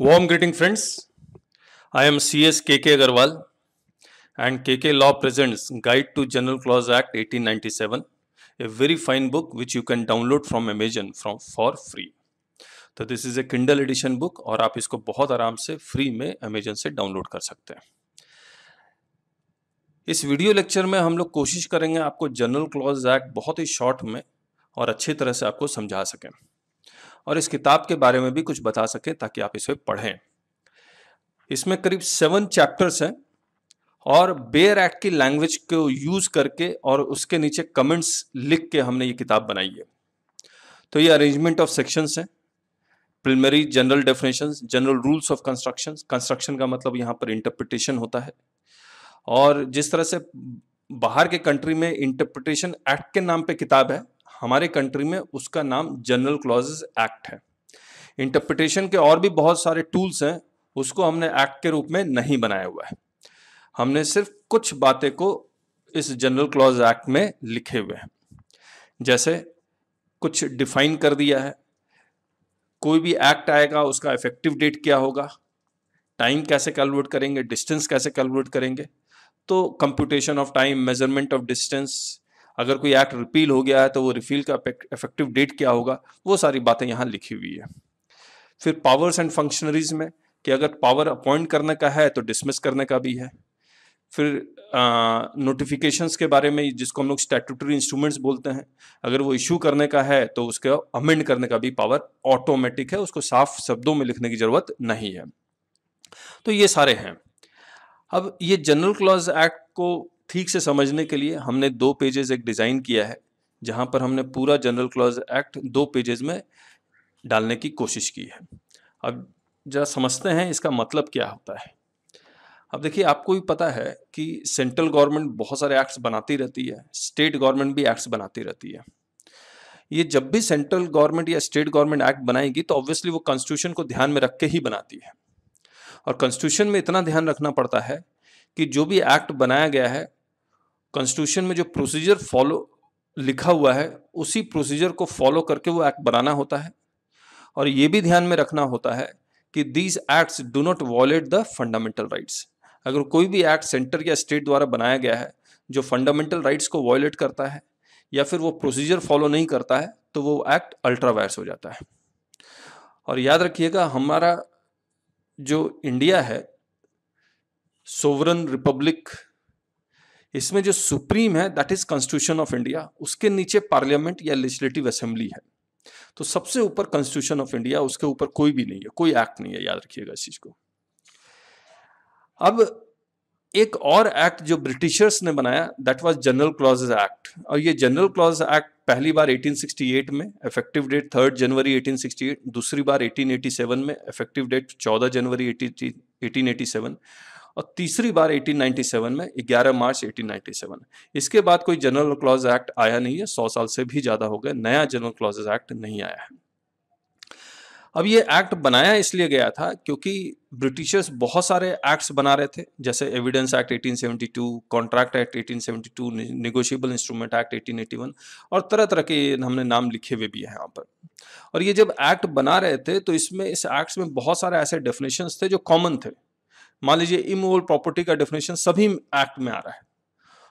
Warm greeting friends I am C S K K Agarwal and K K law presents guide to general clause act eighteen ninety seven a very fine book which you can download from Amazon from for free तो this is a Kindle edition book और आप इसको बहुत आराम से free में Amazon से download कर सकते हैं इस वीडियो लेक्चर में हम लोग कोशिश करेंगे आपको जनरल क्लॉज एक्ट बहुत ही शॉर्ट में और अच्छी तरह से आपको समझा सकें और इस किताब के बारे में भी कुछ बता सकें ताकि आप इसे पढ़ें इसमें करीब सेवन चैप्टर्स हैं और बेयर एक्ट की लैंग्वेज को यूज़ करके और उसके नीचे कमेंट्स लिख के हमने ये किताब बनाई है तो ये अरेंजमेंट ऑफ सेक्शंस हैं preliminary general definition general rules of construction construction का मतलब यहाँ पर इंटरप्रिटेशन होता है और जिस तरह से बाहर के कंट्री में इंटरप्रिटेशन एक्ट के नाम पे किताब है हमारे कंट्री में उसका नाम जनरल क्लॉजेज एक्ट है इंटरप्रिटेशन के और भी बहुत सारे टूल्स हैं उसको हमने एक्ट के रूप में नहीं बनाया हुआ है हमने सिर्फ कुछ बातें को इस जनरल क्लॉज एक्ट में लिखे हुए हैं जैसे कुछ डिफाइन कर दिया है कोई भी एक्ट आएगा उसका इफेक्टिव डेट क्या होगा टाइम कैसे कैलकुलेट करेंगे डिस्टेंस कैसे कैलकुलेट करेंगे तो computation of time measurement of distance अगर कोई एक्ट रिपील हो गया है तो वो रिफील का इफेक्टिव डेट क्या होगा वो सारी बातें यहाँ लिखी हुई है फिर पावर्स एंड फंक्शनरीज में कि अगर पावर अपॉइंट करने का है तो डिसमिस करने का भी है फिर नोटिफिकेशंस के बारे में जिसको हम लोग स्टैटूटरी इंस्ट्रूमेंट्स बोलते हैं अगर वो इशू करने का है तो उसका अमेंड करने का भी पावर ऑटोमेटिक है उसको साफ शब्दों में लिखने की ज़रूरत नहीं है तो ये सारे हैं अब ये जनरल क्लॉज एक्ट को ठीक से समझने के लिए हमने दो पेजेस एक डिज़ाइन किया है जहाँ पर हमने पूरा जनरल क्लॉज एक्ट दो पेजेस में डालने की कोशिश की है अब जरा समझते हैं इसका मतलब क्या होता है अब देखिए आपको भी पता है कि सेंट्रल गवर्नमेंट बहुत सारे एक्ट्स बनाती रहती है स्टेट गवर्नमेंट भी एक्ट्स बनाती रहती है ये जब भी सेंट्रल गवर्नमेंट या स्टेट गवर्नमेंट एक्ट बनाएगी तो ऑब्वियसली वो कॉन्स्टिट्यूशन को ध्यान में रख के ही बनाती है और कॉन्स्टिट्यूशन में इतना ध्यान रखना पड़ता है कि जो भी एक्ट बनाया गया है कॉन्स्टिट्यूशन में जो प्रोसीजर फॉलो लिखा हुआ है उसी प्रोसीजर को फॉलो करके वो एक्ट बनाना होता है और ये भी ध्यान में रखना होता है कि these acts do not violate the fundamental rights अगर कोई भी एक्ट सेंटर या स्टेट द्वारा बनाया गया है जो फंडामेंटल राइट्स को वॉयलेट करता है या फिर वो प्रोसीजर फॉलो नहीं करता है तो वो एक्ट अल्ट्रावायर्स हो जाता है और याद रखिएगा हमारा जो इंडिया है सोवरन रिपब्लिक इसमें जो सुप्रीम है that is constitution of India उसके नीचे पार्लियामेंट या लेजिस्लेटिव असेंबली है तो सबसे ऊपर कॉन्स्टिट्यूशन ऑफ इंडिया उसके ऊपर कोई भी नहीं है कोई एक्ट नहीं है याद रखिएगा इस चीज को अब एक और एक्ट जो ब्रिटिशर्स ने बनाया that was general clause act और ये जनरल क्लॉज एक्ट पहली बार 1868 में इफेक्टिव डेट 3 जनवरी 1868 दूसरी बार 1887 में इफेक्टिव डेट 14 जनवरी 1887 और तीसरी बार 1897 में 11 मार्च 1897 इसके बाद कोई जनरल क्लॉज एक्ट आया नहीं है सौ साल से भी ज़्यादा हो गए नया जनरल क्लॉज एक्ट नहीं आया है अब ये एक्ट बनाया इसलिए गया था क्योंकि ब्रिटिशर्स बहुत सारे एक्ट्स बना रहे थे जैसे evidence act 1872, contract act 1872, negotiable instrument act 1881 और तरह तरह के हमने नाम लिखे हुए भी हैं यहाँ पर और ये जब एक्ट बना रहे थे तो इसमें इस एक्ट्स में बहुत सारे ऐसे डेफिनेशंस थे जो कॉमन थे मान लीजिए इमोवल प्रॉपर्टी का डेफिनेशन सभी एक्ट में आ रहा है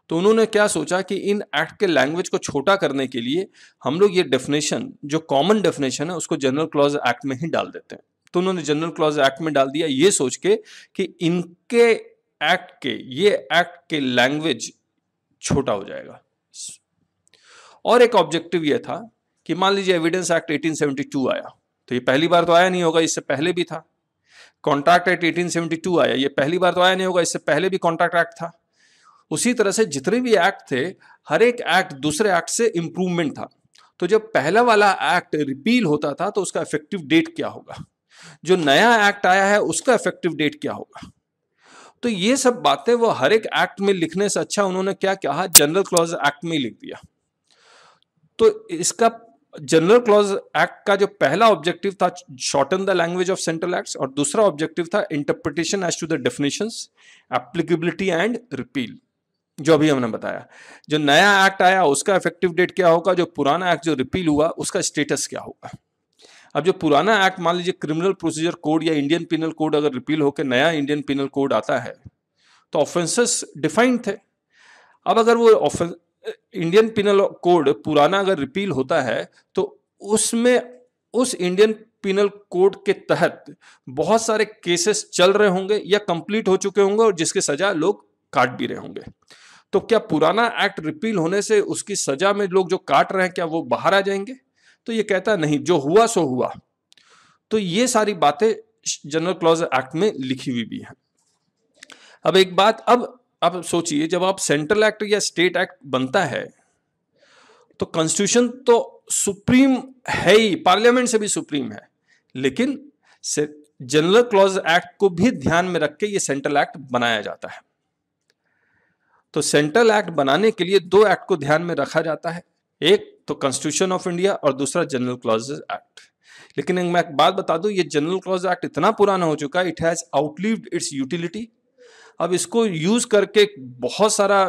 तो उन्होंने क्या सोचा कि इन एक्ट के लैंग्वेज को छोटा करने के लिए हम लोग ये डेफिनेशन जो कॉमन डेफिनेशन है उसको जनरल क्लॉज एक्ट में ही डाल देते हैं तो उन्होंने जनरल क्लॉज एक्ट में डाल दिया ये सोच के कि इनके एक्ट के ये एक्ट के लैंग्वेज छोटा हो जाएगा और एक ऑब्जेक्टिव ये था कि मान लीजिए एविडेंस एक्ट 1872 आया तो ये पहली बार तो आया नहीं होगा इससे पहले भी था कॉन्ट्रैक्ट एक्ट 1872 आया ये पहली बार तो आया नहीं होगा इससे पहले भी कॉन्ट्रैक्ट एक्ट था उसी तरह से जितने भी एक्ट थे हर एक एक्ट दूसरे एक्ट से इम्प्रूवमेंट था तो जब पहला वाला एक्ट रिपील होता था तो उसका इफेक्टिव डेट क्या होगा जो नया एक्ट आया है उसका इफेक्टिव डेट क्या होगा तो ये सब बातें वो हर एक एक्ट में लिखने से अच्छा उन्होंने क्या कहा जनरल क्लॉज एक्ट में लिख दिया तो इसका जनरल क्लॉज एक्ट का जो पहला ऑब्जेक्टिव था shorten the language of central act और दूसरा ऑब्जेक्टिव था interpretation as to the definition applicability and repeal जो अभी हमने बताया जो नया एक्ट आया उसका इफेक्टिव डेट क्या होगा जो पुराना एक्ट जो रिपील हुआ उसका स्टेटस क्या होगा अब जो पुराना एक्ट मान लीजिए क्रिमिनल प्रोसीजर कोड या इंडियन पिनल कोड अगर रिपील होकर नया इंडियन पिनल कोड आता है तो ऑफेंसेस डिफाइंड थे अब अगर वो ऑफेंस इंडियन पिनल कोड पुराना अगर रिपील होता है तो उसमें उस इंडियन पिनल कोड के तहत बहुत सारे केसेस चल रहे होंगे या कंप्लीट हो चुके होंगे और जिसके सजा लोग काट भी रहे होंगे तो क्या पुराना एक्ट रिपील होने से उसकी सजा में लोग जो काट रहे हैं क्या वो बाहर आ जाएंगे तो ये कहता नहीं जो हुआ सो हुआ तो ये सारी बातें जनरल क्लॉज एक्ट में लिखी हुई भी है अब एक बात अब आप सोचिए जब आप सेंट्रल एक्ट या स्टेट एक्ट बनता है तो कॉन्स्टिट्यूशन तो सुप्रीम है ही पार्लियामेंट से भी सुप्रीम है लेकिन जनरल क्लॉज एक्ट को भी ध्यान में रख के ये सेंट्रल एक्ट बनाया जाता है तो सेंट्रल एक्ट बनाने के लिए दो एक्ट को ध्यान में रखा जाता है एक तो कॉन्स्टिट्यूशन ऑफ इंडिया और दूसरा जनरल क्लॉज एक्ट लेकिन मैं एक बात बता दूं ये जनरल क्लॉज एक्ट इतना पुराना हो चुका है it has outlived its utility अब इसको यूज करके बहुत सारा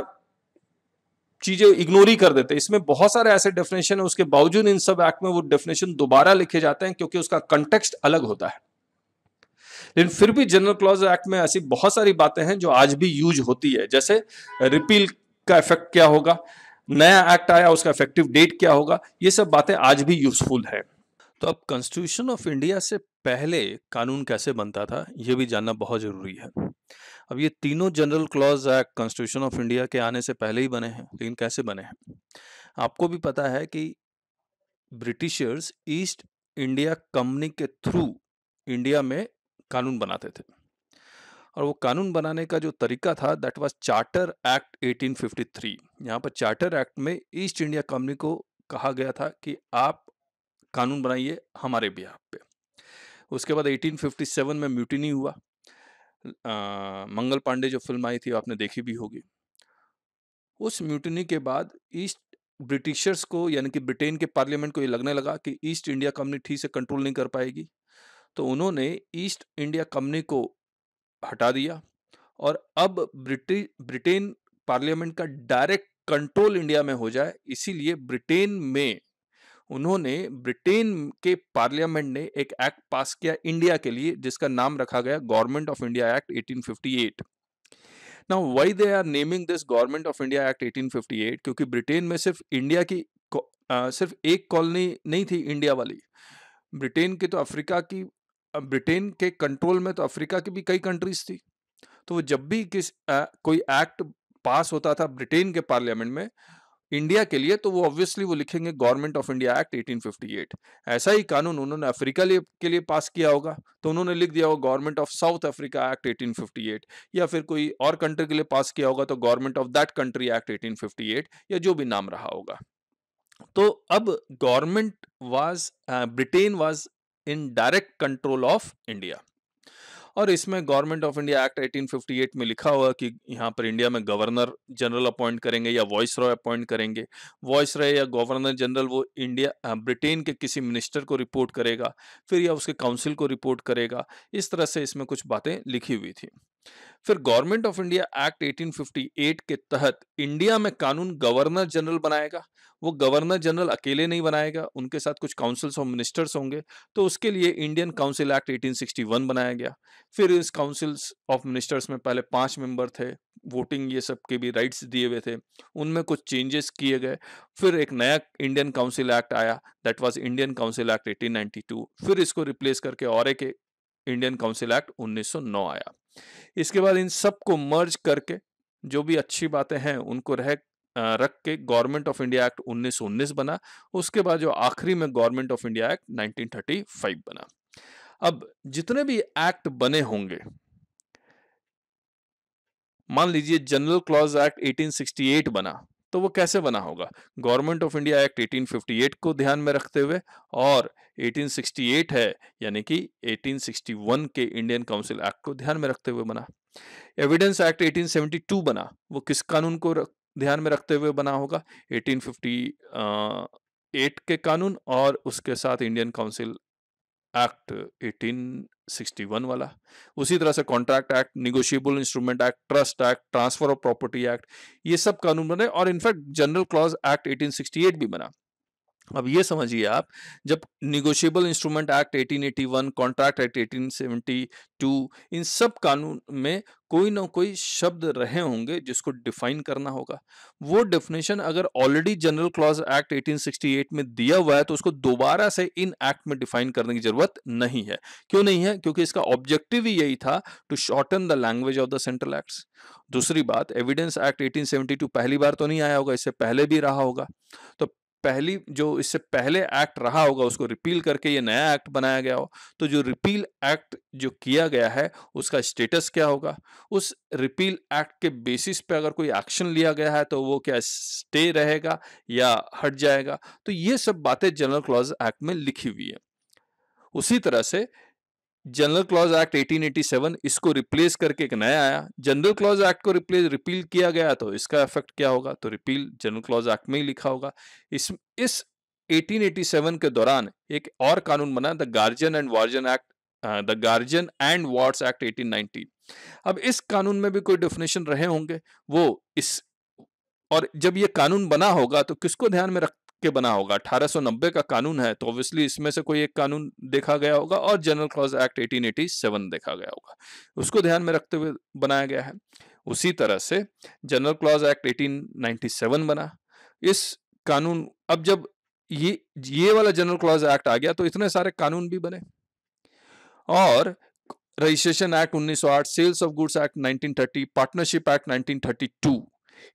चीजें इग्नोर ही कर देते हैं इसमें बहुत सारे ऐसे डेफिनेशन है उसके बावजूद इन सब एक्ट में वो डेफिनेशन दोबारा लिखे जाते हैं क्योंकि उसका कंटेक्स्ट अलग होता है लेकिन फिर भी जनरल क्लॉज एक्ट में ऐसी बहुत सारी बातें हैं जो आज भी यूज होती है जैसे रिपील का इफेक्ट क्या होगा नया एक्ट आया उसका इफेक्टिव डेट क्या होगा ये सब बातें आज भी यूजफुल है तो अब कॉन्स्टिट्यूशन ऑफ इंडिया से पहले कानून कैसे बनता था ये भी जानना बहुत जरूरी है अब ये तीनों general clause act constitution of India के आने से पहले ही बने हैं लेकिन कैसे बने हैं आपको भी पता है कि ब्रिटिशर्स ईस्ट इंडिया कंपनी के थ्रू इंडिया में कानून बनाते थे और वो कानून बनाने का जो तरीका था दैट वाज चार्टर एक्ट 1853 यहाँ पर चार्टर एक्ट में ईस्ट इंडिया कंपनी को कहा गया था कि आप कानून बनाइए हमारे बिहार पे उसके बाद 1857 में म्यूटिनी हुआ आ, मंगल पांडे जो फ़िल्म आई थी आपने देखी भी होगी। उस म्यूटनी के बाद ईस्ट ब्रिटिशर्स को यानी कि ब्रिटेन के पार्लियामेंट को ये लगने लगा कि ईस्ट इंडिया कंपनी ठीक से कंट्रोल नहीं कर पाएगी। तो उन्होंने ईस्ट इंडिया कंपनी को हटा दिया और अब ब्रिटिश ब्रिटेन पार्लियामेंट का डायरेक्ट कंट्रोल इंडिया में हो जाए इसीलिए ब्रिटेन में उन्होंने ब्रिटेन के पार्लियामेंट ने एक एक्ट पास किया इंडिया के लिए जिसका नाम रखा गया government of India act 1858 now why they are naming this government of India act 1858 क्योंकि ब्रिटेन में सिर्फ इंडिया की आ, सिर्फ एक कॉलोनी नहीं थी इंडिया वाली ब्रिटेन के तो अफ्रीका की ब्रिटेन के कंट्रोल में तो अफ्रीका की भी कई कंट्रीज थी तो वो जब भी किस आ, कोई एक्ट पास होता था ब्रिटेन के पार्लियामेंट में इंडिया के लिए तो वो ऑब्वियसली वो लिखेंगे गवर्नमेंट ऑफ इंडिया एक्ट 1858 ऐसा ही कानून उन्होंने अफ्रीका के लिए पास किया होगा तो उन्होंने लिख दिया होगा government of South Africa act 1858 या फिर कोई और कंट्री के लिए पास किया होगा तो government of that country act 1858 या जो भी नाम रहा होगा तो अब government was Britain was in direct control of India और इसमें गवर्नमेंट ऑफ इंडिया एक्ट 1858 में लिखा हुआ कि यहाँ पर इंडिया में गवर्नर जनरल अपॉइंट करेंगे या वॉइस रॉय अपॉइंट करेंगे वॉइस रॉय या गवर्नर जनरल वो इंडिया ब्रिटेन के किसी मिनिस्टर को रिपोर्ट करेगा फिर या उसके काउंसिल को रिपोर्ट करेगा इस तरह से इसमें कुछ बातें लिखी हुई थी फिर गवर्नमेंट ऑफ इंडिया एक्ट 1858 के तहत इंडिया में कानून गवर्नर जनरल बनाएगा वो गवर्नर जनरल अकेले नहीं बनाएगा उनके साथ कुछ काउंसिल्स और मिनिस्टर्स होंगे तो उसके लिए इंडियन काउंसिल एक्ट 1861 बनाया गया फिर इस काउंसिल्स ऑफ मिनिस्टर्स में पहले पांच मेंबर थे वोटिंग ये सब के भी राइट्स दिए हुए थे उनमें कुछ चेंजेस किए गए फिर एक नया इंडियन काउंसिल एक्ट आया that was Indian council act 1892 फिर इसको रिप्लेस करके और एक इंडियन काउंसिल एक्ट 1909 आया इसके बाद इन सब को मर्ज करके जो भी अच्छी बातें हैं उनको रह रख के गवर्नमेंट ऑफ इंडिया एक्ट 1919 बना उसके बाद जो आखिरी में गवर्नमेंट ऑफ इंडिया एक्ट 1935 बना अब जितने भी एक्ट बने होंगे मान लीजिए जनरल क्लॉज एक्ट 1868 बना तो वो कैसे बना होगा गवर्नमेंट ऑफ इंडिया एक्ट 1858 को ध्यान में रखते हुए और 1868 है यानी कि 1861 के इंडियन काउंसिल एक्ट को ध्यान में रखते हुए बना एविडेंस एक्ट 1872 बना वो किस कानून को रख, ध्यान में रखते हुए बना होगा 1858 के कानून और उसके साथ इंडियन काउंसिल एक्ट 1861 वाला उसी तरह से contract act negotiable instrument act trust act transfer of property act ये सब कानून बने और इनफैक्ट जनरल क्लॉज एक्ट 1868 भी बना अब ये समझिए आप जब negotiable instrument act 1881 contract act 1872 इन सब कानून में कोई ना कोई शब्द रहे होंगे जिसको डिफाइन करना होगा वो डेफिनेशन अगर ऑलरेडी जनरल क्लॉज एक्ट 1868 में दिया हुआ है तो उसको दोबारा से इन एक्ट में डिफाइन करने की जरूरत नहीं है क्यों नहीं है क्योंकि इसका ऑब्जेक्टिव ही यही था to shorten the language of the central act दूसरी बात एविडेंस एक्ट 1872 पहली बार तो नहीं आया होगा इससे पहले भी रहा होगा तो पहली जो इससे पहले एक्ट रहा होगा उसको रिपील करके ये नया एक्ट बनाया गया हो तो जो रिपील एक्ट जो किया गया है उसका स्टेटस क्या होगा उस रिपील एक्ट के बेसिस पे अगर कोई एक्शन लिया गया है तो वो क्या स्टे रहेगा या हट जाएगा तो ये सब बातें जनरल क्लॉज एक्ट में लिखी हुई है उसी तरह से जनरल क्लॉज एक्ट 1887 इसको रिप्लेस करके एक नया आया जनरल क्लॉज एक्ट को रिप्लेस रिपील किया गया तो इसका इफेक्ट क्या होगा तो रिपील जनरल क्लॉज एक्ट में ही लिखा होगा इस इस 1887 के दौरान एक और कानून बना द गार्जियन एंड वार्जन act the guardian and wards act 1890 अब इस कानून में भी कोई डेफिनेशन रहे होंगे वो इस और जब ये कानून बना होगा तो किसको ध्यान में रख के बना होगा 1890 का कानून है तो ऑब्वियसली इसमें से कोई एक कानून देखा गया होगा और जनरल क्लॉज एक्ट 1887 देखा गया होगा उसको ध्यान में रखते हुए बनाया गया है उसी तरह से जनरल क्लॉज एक्ट 1897 बना इस कानून अब जब ये ये वाला जनरल क्लॉज एक्ट आ गया तो इतने सारे कानून भी बने और registration act 1908 sales of goods act 1930 partnership act 1932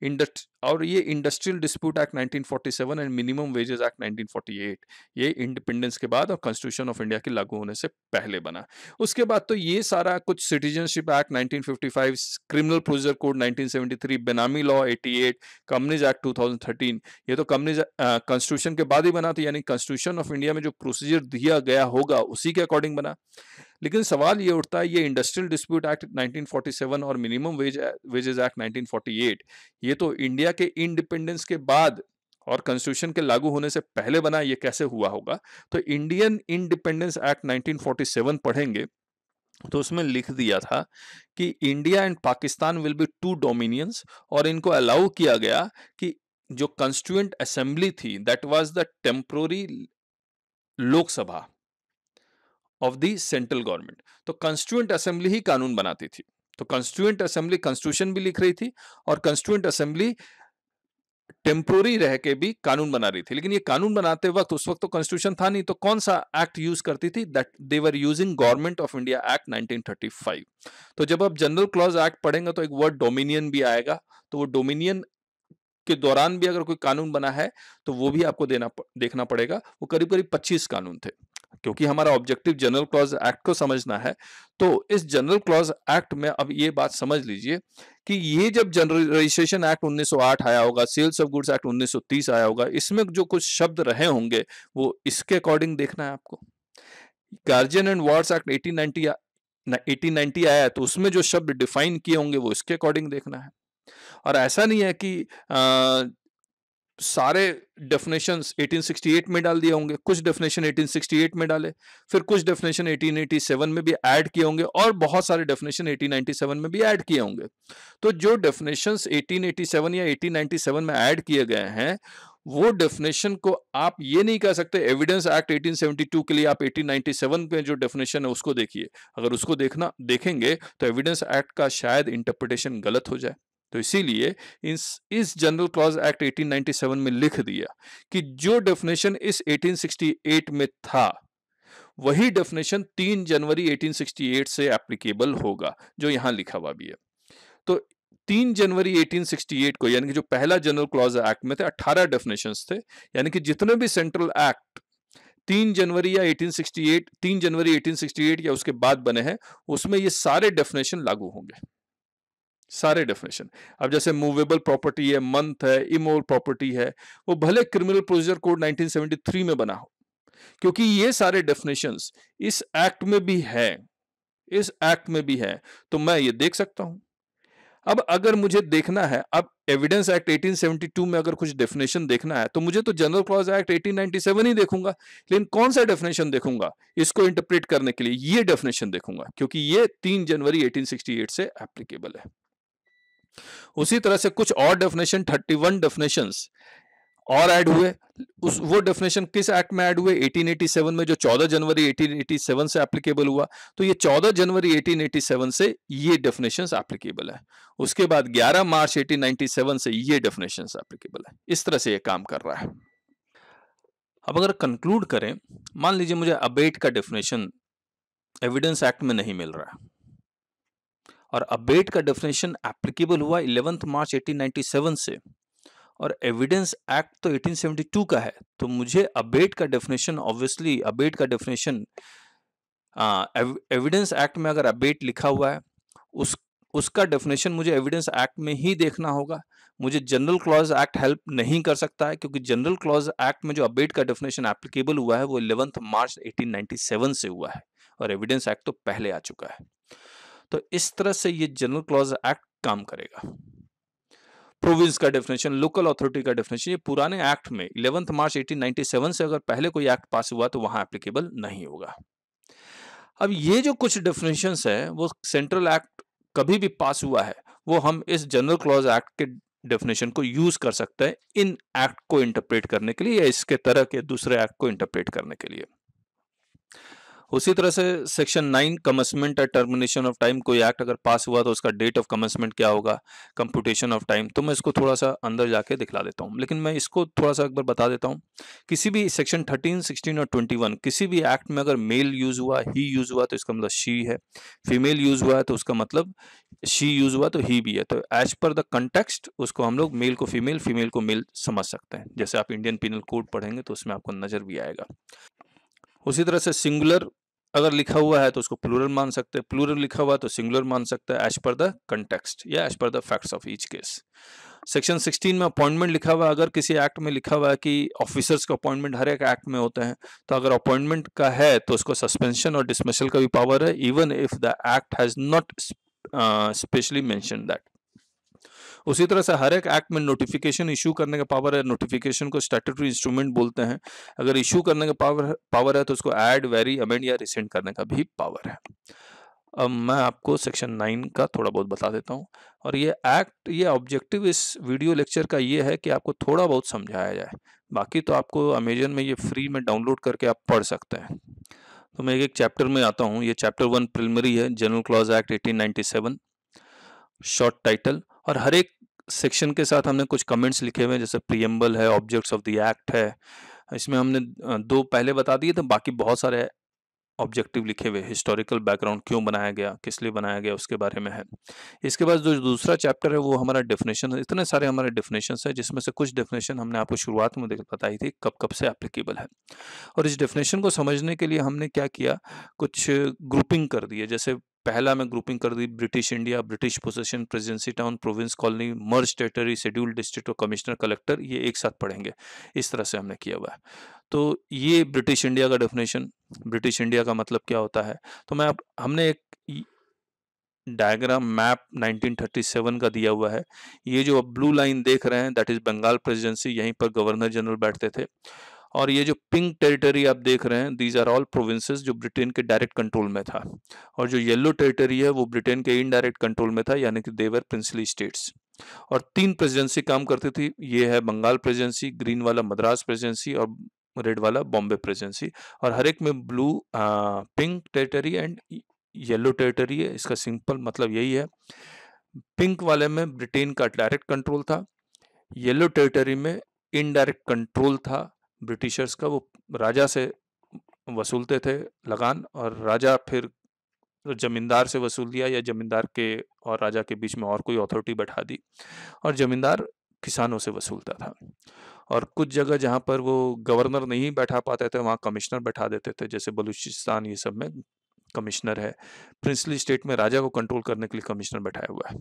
इंडस्ट और ये industrial dispute act 1947 and minimum wages act 1948 ये इंडिपेंडेंस के बाद और कॉन्स्टिट्यूशन ऑफ इंडिया के लागू होने से पहले बना उसके बाद तो ये सारा कुछ citizenship act 1955 criminal procedure code 1973 benami law 88 companies act 2013 ये तो कंपनीज कॉन्स्टिट्यूशन के बाद ही बना था यानी कॉन्स्टिट्यूशन ऑफ इंडिया में जो प्रोसीजर दिया गया होगा उसी के अकॉर्डिंग बना लेकिन सवाल ये उठता है ये इंडस्ट्रियल डिस्प्यूट एक्ट 1947 और मिनिमम वेज वेजेस एक्ट 1948 ये तो इंडिया इंडिया के इंडिपेंडेंस के बाद और कॉन्स्टिट्यूशन के लागू होने से पहले बना ये कैसे हुआ होगा तो इंडियन इंडिपेंडेंस एक्ट 1947 पढ़ेंगे तो उसमें लिख दिया था कि India and Pakistan will be two dominions और इनको अलाउ किया गया कि जो कॉन्स्टिट्यूएंट असेंबली थी that was the temporary Lok Sabha of the central government तो कॉन्स्टिट्यूएंट असेंबली ही कानून बनाती थी तो कॉन्स्टिट्यूएंट असेंबली कॉन्स्टिट्यूशन भी लिख रही थी और कॉन्स्टिट्यूएंट असेंबली टेम्पोरी रह के भी कानून बना रही थी लेकिन ये कानून बनाते वक्त उस वक्त तो कॉन्स्टिट्यूशन था नहीं तो कौन सा एक्ट यूज करती थी that they were using government of India act 1935 तो जब आप जनरल क्लॉज एक्ट पढ़ेंगे तो एक वर्ड डोमिनियन भी आएगा तो वो डोमिनियन के दौरान भी अगर कोई कानून बना है तो वो भी आपको देना देखना पड़ेगा वो करीब करीब पच्चीस कानून थे क्योंकि हमारा ऑब्जेक्टिव जनरल क्लॉज एक्ट को समझना है तो इस जनरल क्लॉज एक्ट में अब ये बात समझ लीजिए कि ये जब जनरल रजिस्ट्रेशन एक्ट 1908 आया होगा सेल्स ऑफ गुड्स एक्ट 1930 आया होगा इसमें जो कुछ शब्द रहे होंगे वो इसके अकॉर्डिंग देखना है आपको guardian and wards act eighteen ninety आया तो उसमें जो शब्द डिफाइन किए होंगे वो इसके अकॉर्डिंग देखना है और ऐसा नहीं है कि आ, सारे डेफिनेशन 1868 में डाल दिए होंगे कुछ डेफिनेशन 1868 में डाले फिर कुछ डेफिनेशन 1887 में भी ऐड किए होंगे और बहुत सारे डेफिनेशन 1897 में भी ऐड किए होंगे तो जो डेफिनेशन 1887 या 1897 में ऐड किए गए हैं वो डेफिनेशन को आप ये नहीं कह सकते एविडेंस एक्ट 1872 के लिए आप 1897 के जो डेफिनेशन है उसको देखिए अगर उसको देखना देखेंगे तो एविडेंस एक्ट का शायद इंटरप्रिटेशन गलत हो जाए तो इसीलिए इस इस जनरल क्लॉज एक्ट 1897 में लिख दिया कि जो डेफिनेशन इस 1868 में था वही डेफिनेशन 3 जनवरी 1868 से एप्लीकेबल होगा जो यहां लिखा हुआ भी है तो 3 जनवरी 1868 को यानी कि जो पहला जनरल क्लॉज एक्ट में थे 18 डेफिनेशंस थे यानी कि जितने भी सेंट्रल एक्ट तीन जनवरी या 1868 तीन जनवरी 1868 या उसके बाद बने हैं उसमें ये सारे डेफिनेशन लागू होंगे सारे डेफिनेशन अब जैसे मूवेबल प्रॉपर्टी है मंथ है इमोल प्रॉपर्टी है वो भले क्रिमिनल प्रोसीजर कोड 1973 में बना हो क्योंकि ये सारे डेफिनेशन इस एक्ट में भी है इस एक्ट में भी है तो मैं ये देख सकता हूं अब अगर मुझे देखना है अब एविडेंस एक्ट 1872 में अगर कुछ डेफिनेशन देखना है तो मुझे तो जनरल क्लॉज एक्ट 1897 ही देखूंगा लेकिन कौन सा डेफिनेशन देखूंगा इसको इंटरप्रेट करने के लिए ये डेफिनेशन देखूंगा क्योंकि ये 3 जनवरी 1868 से एप्लीकेबल है उसी तरह से कुछ और डेफिनेशन 31 डेफिनेशन और ऐड हुए उस वो डेफिनेशन किस एक्ट में ऐड हुए 1887 में जो 14 जनवरी 1887 से एप्लीकेबल हुआ तो ये 14 जनवरी 1887 से ये डेफिनेशन एप्लीकेबल है उसके बाद 11 मार्च 1897 से ये डेफिनेशन एप्लीकेबल है इस तरह से ये काम कर रहा है अब अगर कंक्लूड करें मान लीजिए मुझे अबेट का डेफिनेशन एविडेंस एक्ट में नहीं मिल रहा और अबेट का डेफिनेशन एप्लीकेबल हुआ इलेवंथ मार्च 1897 से और एविडेंस एक्ट तो 1872 का है तो मुझे अबेट का डेफिनेशन ऑब्वियसली अबेट का डेफिनेशन एविडेंस एक्ट में अगर अबेट लिखा हुआ है उस उसका डेफिनेशन मुझे एविडेंस एक्ट में ही देखना होगा मुझे जनरल क्लॉज एक्ट हेल्प नहीं कर सकता है क्योंकि जनरल क्लॉज एक्ट में जो अबेट का डेफिनेशन एप्लीकेबल हुआ है वो इलेवंथ मार्च 1897 से हुआ है और एविडेंस एक्ट तो पहले आ चुका है तो इस तरह से ये जनरल क्लॉज एक्ट काम करेगा प्रोविंस का डेफिनेशन लोकल अथॉरिटी का डेफिनेशन ये पुराने एक्ट में इलेवंथ मार्च 1897 से अगर पहले कोई एक्ट पास हुआ तो वहां एप्लीकेबल नहीं होगा अब ये जो कुछ डेफिनेशन है वो सेंट्रल एक्ट कभी भी पास हुआ है वो हम इस जनरल क्लॉज एक्ट के डेफिनेशन को यूज कर सकते हैं इन एक्ट को इंटरप्रेट करने के लिए या इसके तरह के दूसरे एक्ट को इंटरप्रेट करने के लिए उसी तरह से section nine commencement at termination of time कोई एक्ट अगर पास हुआ तो उसका डेट ऑफ कमेंसमेंट क्या होगा कंप्यूटेशन ऑफ टाइम तो मैं इसको थोड़ा सा अंदर जाके दिखला देता हूँ लेकिन मैं इसको थोड़ा सा एक बार बता देता हूँ किसी भी सेक्शन थर्टीन सिक्सटीन और ट्वेंटी वन किसी भी एक्ट में अगर मेल यूज हुआ ही यूज हुआ तो इसका मतलब शी है फीमेल यूज हुआ है तो उसका मतलब शी यूज हुआ तो ही भी है तो एज पर द कंटेक्स्ट उसको हम लोग मेल को फीमेल फीमेल को मेल समझ सकते हैं जैसे आप इंडियन पिनल कोड पढ़ेंगे तो उसमें आपको नजर भी आएगा उसी तरह से सिंगुलर अगर लिखा हुआ है तो उसको प्लूरल मान सकते हैं प्लूरल लिखा हुआ है तो सिंगुलर मान सकता है एज पर द कंटेक्सट या as per the facts of each case section 16 में अपॉइंटमेंट लिखा हुआ है अगर किसी एक्ट में लिखा हुआ है कि ऑफिसर्स का अपॉइंटमेंट हर एक एक्ट में होते हैं तो अगर अपॉइंटमेंट का है तो उसको सस्पेंशन और डिसमिसल का भी पावर है even if the act has not specially mention that उसी तरह से हर एक एक्ट में नोटिफिकेशन इशू करने का पावर है नोटिफिकेशन को स्टेटरी इंस्ट्रूमेंट बोलते हैं अगर इशू करने का पावर पावर है तो उसको एड वेरी अमेंड या रिसेंट करने का भी पावर है अब मैं आपको सेक्शन नाइन का थोड़ा बहुत बता देता हूँ और ये एक्ट ये ऑब्जेक्टिव इस वीडियो लेक्चर का ये है कि आपको थोड़ा बहुत समझाया जाए बाकी तो आपको अमेजन में ये फ्री में डाउनलोड करके आप पढ़ सकते हैं तो मैं एक एक चैप्टर में आता हूँ ये चैप्टर वन प्रिलिमरी है general clause act 1897 short title और हर एक सेक्शन के साथ हमने कुछ कमेंट्स लिखे हुए हैं जैसे प्रियम्बल है ऑब्जेक्ट्स ऑफ द एक्ट है इसमें हमने दो पहले बता दिए थे बाकी बहुत सारे ऑब्जेक्टिव लिखे हुए हिस्टोरिकल बैकग्राउंड क्यों बनाया गया किस लिए बनाया गया उसके बारे में है इसके बाद जो दूसरा चैप्टर है वो हमारा डेफिनेशन इतने सारे हमारे डेफिनेशन है जिसमें से कुछ डेफिनेशन हमने आपको शुरुआत में बताई थी कब कब से एप्लीकेबल है और इस डेफिनेशन को समझने के लिए हमने क्या किया कुछ ग्रुपिंग कर दिए जैसे पहला मैं ग्रुपिंग कर दी British India British possession presidency town province colony merged territory schedule district और कमिश्नर कलेक्टर ये एक साथ पढ़ेंगे इस तरह से हमने किया हुआ है तो ये ब्रिटिश इंडिया का डेफिनेशन ब्रिटिश इंडिया का मतलब क्या होता है तो मैं अब हमने एक डायग्राम मैप 1937 का दिया हुआ है ये जो अब ब्लू लाइन देख रहे हैं दैट इज़ बंगाल प्रेजिडेंसी यहीं पर गवर्नर जनरल बैठते थे और ये जो पिंक टेरिटरी आप देख रहे हैं दीज आर ऑल प्रोविंसेस जो ब्रिटेन के डायरेक्ट कंट्रोल में था और जो येलो टेरिटरी है वो ब्रिटेन के इनडायरेक्ट कंट्रोल में था यानी कि देवर प्रिंसली स्टेट्स और तीन प्रेजिडेंसी काम करती थी ये है बंगाल प्रेजिडेंसी ग्रीन वाला मद्रास प्रेजिडेंसी और रेड वाला बॉम्बे प्रेजिडेंसी और हर एक में blue pink territory and yellow territory है इसका सिंपल मतलब यही है पिंक वाले में ब्रिटेन का डायरेक्ट कंट्रोल था येलो टेरिटरी में इनडायरेक्ट कंट्रोल था ब्रिटिशर्स का वो राजा से वसूलते थे लगान और राजा फिर जमींदार से वसूल दिया या जमींदार के और राजा के बीच में और कोई अथॉरिटी बैठा दी और जमींदार किसानों से वसूलता था और कुछ जगह जहाँ पर वो गवर्नर नहीं बैठा पाते थे वहाँ कमिश्नर बैठा देते थे जैसे बलूचिस्तान ये सब में कमिश्नर है प्रिंसली स्टेट में राजा को कंट्रोल करने के लिए कमिश्नर बैठाया हुआ है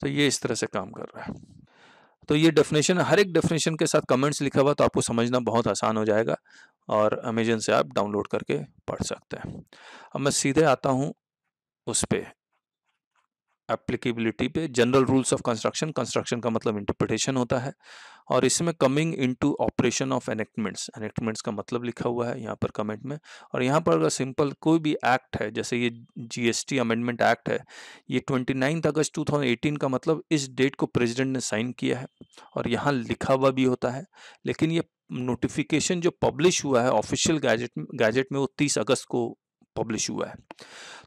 तो ये इस तरह से काम कर रहा है तो ये डेफिनेशन हर एक डेफिनेशन के साथ कमेंट्स लिखा हुआ तो आपको समझना बहुत आसान हो जाएगा और अमेजन से आप डाउनलोड करके पढ़ सकते हैं अब मैं सीधे आता हूँ उस पर एप्लीकेबिलिटी पे general rules of construction construction का मतलब इंटरप्रिटेशन होता है और इसमें coming into operation of enactments enactments का मतलब लिखा हुआ है यहाँ पर कमेंट में और यहाँ पर अगर सिंपल कोई भी एक्ट है जैसे ये जीएसटी अमेंडमेंट एक्ट है ये ट्वेंटी नाइन्थ अगस्त 2018 का मतलब इस डेट को प्रेसिडेंट ने साइन किया है और यहाँ लिखा हुआ भी होता है लेकिन ये नोटिफिकेशन जो पब्लिश हुआ है ऑफिशियल गैजेट गैजेट में वो 30 अगस्त को पब्लिश हुआ है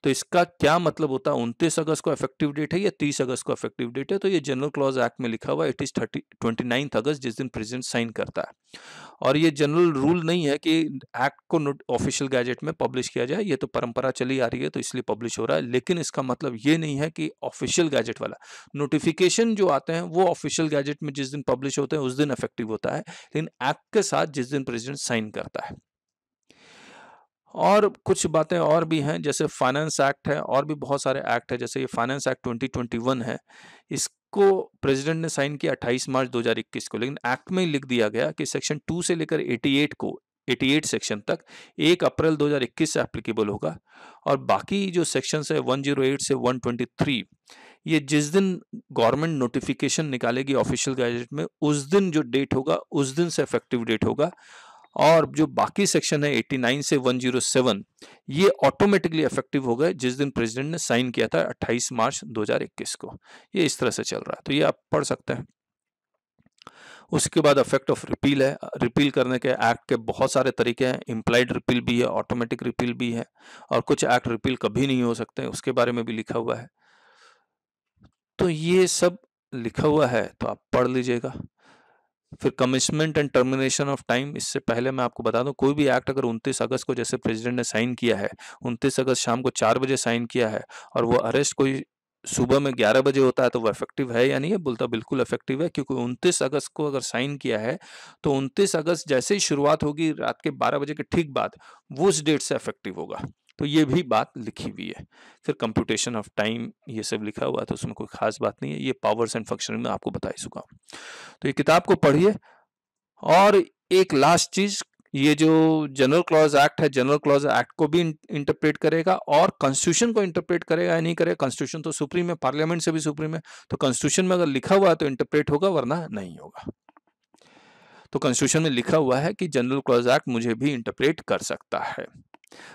तो इसका क्या मतलब होता है उनतीस अगस्त को इफेक्टिव डेट है या तीस अगस्त को इफेक्टिव डेट है तो ये जनरल क्लॉज एक्ट में लिखा हुआ it is thirty twenty ninth August जिस दिन प्रेजिडेंट साइन करता है और ये जनरल रूल नहीं है कि एक्ट को ऑफिशियल गैजेट में पब्लिश किया जाए ये तो परंपरा चली आ रही है तो इसलिए पब्लिश हो रहा है लेकिन इसका मतलब ये नहीं है कि ऑफिशियल गैजेट वाला नोटिफिकेशन जो आते हैं वो ऑफिशियल गैजेट में जिस दिन पब्लिश होते हैं उस दिन इफेक्टिव होता है लेकिन एक्ट के साथ जिस दिन प्रेजिडेंट साइन करता है और कुछ बातें और भी हैं जैसे फाइनेंस एक्ट है और भी बहुत सारे एक्ट है जैसे ये फाइनेंस एक्ट 2021 है इसको प्रेसिडेंट ने साइन किया 28 मार्च 2021 को लेकिन एक्ट में ही लिख दिया गया कि सेक्शन 2 से लेकर 88 को 88 सेक्शन तक 1 अप्रैल 2021 से एप्लीकेबल होगा और बाकी जो सेक्शन है एट से थ्री ये जिस दिन गवर्नमेंट नोटिफिकेशन निकालेगी ऑफिशियल गैजेट में उस दिन जो डेट होगा उस दिन से इफेक्टिव डेट होगा और जो बाकी सेक्शन है 89 से 107 ये ऑटोमेटिकली इफेक्टिव हो गए जिस दिन प्रेसिडेंट ने साइन किया था 28 मार्च 2021 को ये इस तरह से चल रहा है तो ये आप पढ़ सकते हैं उसके बाद इफेक्ट ऑफ रिपील है रिपील करने के एक्ट के बहुत सारे तरीके हैं इम्प्लाइड रिपील भी है ऑटोमेटिक रिपील भी है और कुछ एक्ट रिपील कभी नहीं हो सकते उसके बारे में भी लिखा हुआ है तो ये सब लिखा हुआ है तो आप पढ़ लीजिएगा फिर commencement and termination of time इससे पहले मैं आपको बता दूं कोई भी एक्ट अगर 29 अगस्त को जैसे प्रेसिडेंट ने साइन किया है 29 अगस्त शाम को चार बजे साइन किया है और वो अरेस्ट कोई सुबह में ग्यारह बजे होता है तो वो इफेक्टिव है या नहीं है बोलता बिल्कुल इफेक्टिव है क्योंकि उनतीस अगस्त को अगर साइन किया है तो उनतीस अगस्त जैसे ही शुरुआत होगी रात के बारह बजे के ठीक बाद वो उस डेट से इफेक्टिव होगा तो ये भी बात लिखी हुई है फिर कंप्यूटेशन ऑफ टाइम ये सब लिखा हुआ है तो उसमें कोई खास बात नहीं है ये पावर्स एंड फंक्शन में आपको बता ही चुका हूँ तो ये किताब को पढ़िए और एक लास्ट चीज ये जो जनरल क्लॉज एक्ट है जनरल क्लॉज एक्ट को भी इंटरप्रेट करेगा और कॉन्स्टिट्यूशन को इंटरप्रेट करेगा या नहीं करेगा कॉन्स्टिट्यूशन तो सुप्रीम है पार्लियामेंट से भी सुप्रीम है तो कॉन्स्टिट्यूशन में अगर लिखा हुआ है तो इंटरप्रेट होगा वरना नहीं होगा तो कॉन्स्टिट्यूशन में लिखा हुआ है कि जनरल क्लॉज एक्ट मुझे भी इंटरप्रेट कर सकता है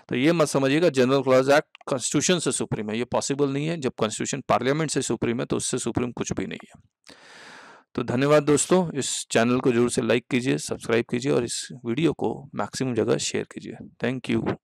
तो ये मत समझिएगा जनरल क्लॉज एक्ट कॉन्स्टिट्यूशन से सुप्रीम है ये पॉसिबल नहीं है जब कॉन्स्टिट्यूशन पार्लियामेंट से सुप्रीम है तो उससे सुप्रीम कुछ भी नहीं है तो धन्यवाद दोस्तों इस चैनल को जरूर से लाइक कीजिए सब्सक्राइब कीजिए और इस वीडियो को मैक्सिमम जगह शेयर कीजिए थैंक यू